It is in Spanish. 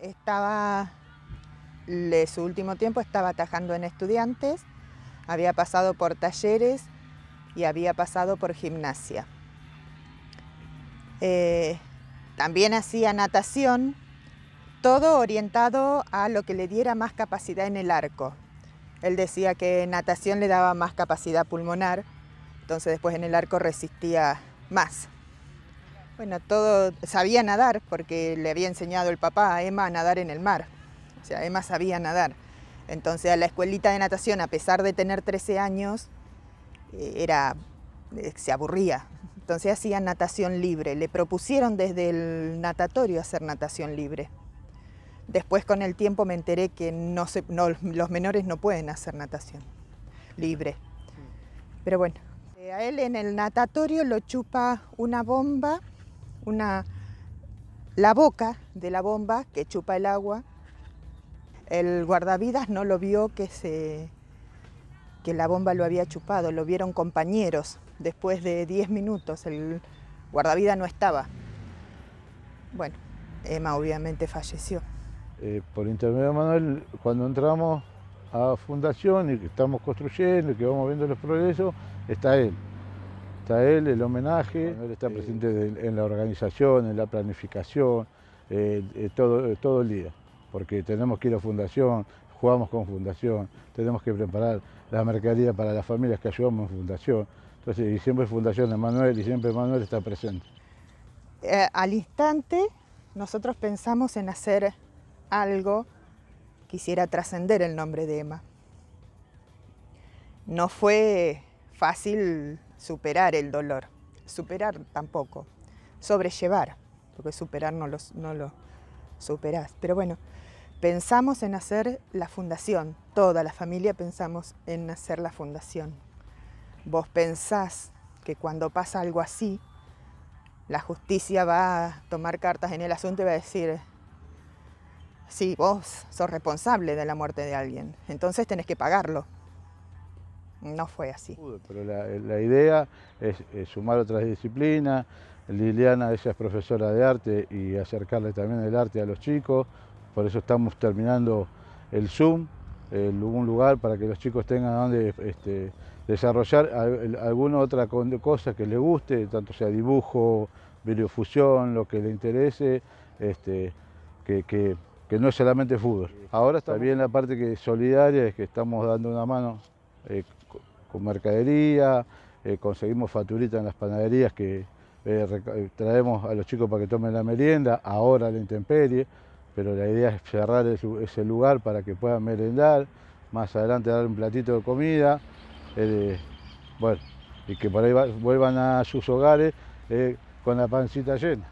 Estaba, en su último tiempo estaba atajando en estudiantes, había pasado por talleres y había pasado por gimnasia. Eh, también hacía natación, todo orientado a lo que le diera más capacidad en el arco. Él decía que natación le daba más capacidad pulmonar, entonces después en el arco resistía más. Bueno, todo sabía nadar porque le había enseñado el papá a Emma a nadar en el mar. O sea, Emma sabía nadar. Entonces a la escuelita de natación, a pesar de tener 13 años, eh, era, eh, se aburría. Entonces hacía natación libre. Le propusieron desde el natatorio hacer natación libre. Después con el tiempo me enteré que los menores no pueden hacer natación libre. Pero bueno, a él en el natatorio lo chupa una bomba una, la boca de la bomba que chupa el agua. El guardavidas no lo vio que, se, que la bomba lo había chupado, lo vieron compañeros. Después de 10 minutos el guardavidas no estaba. Bueno, Emma obviamente falleció. Eh, por intermedio de Manuel, cuando entramos a Fundación y que estamos construyendo y que vamos viendo los progresos, está él. Está él, el homenaje, él está eh, presente en la organización, en la planificación, eh, eh, todo, todo el día, porque tenemos que ir a fundación, jugamos con fundación, tenemos que preparar la mercadería para las familias que ayudamos en fundación. Entonces, siempre es fundación de Manuel, y siempre Manuel está presente. al instante, nosotros pensamos en hacer algo que trascender el nombre de Emma. No fue fácil superar el dolor, superar tampoco, sobrellevar, porque superar no lo, no superás. Pero bueno, pensamos en hacer la fundación, toda la familia pensamos en hacer la fundación. Vos pensás que cuando pasa algo así, la justicia va a tomar cartas en el asunto y va a decir, si vos sos responsable de la muerte de alguien, entonces tenés que pagarlo no fue así. Pero la, idea es, sumar otras disciplinas. Liliana, ella es profesora de arte y acercarle también el arte a los chicos. Por eso estamos terminando el Zoom, un lugar para que los chicos tengan donde este, desarrollar alguna otra cosa que les guste, tanto sea dibujo, videofusión, lo que le interese, este, que, no es solamente fútbol. Ahora está bien la parte que solidaria, es que estamos dando una mano eh, con mercadería, eh, conseguimos faturitas en las panaderías que eh, traemos a los chicos para que tomen la merienda, ahora la intemperie, pero la idea es cerrar ese lugar para que puedan merendar, más adelante dar un platito de comida, bueno, y que por ahí vuelvan a sus hogares con la pancita llena.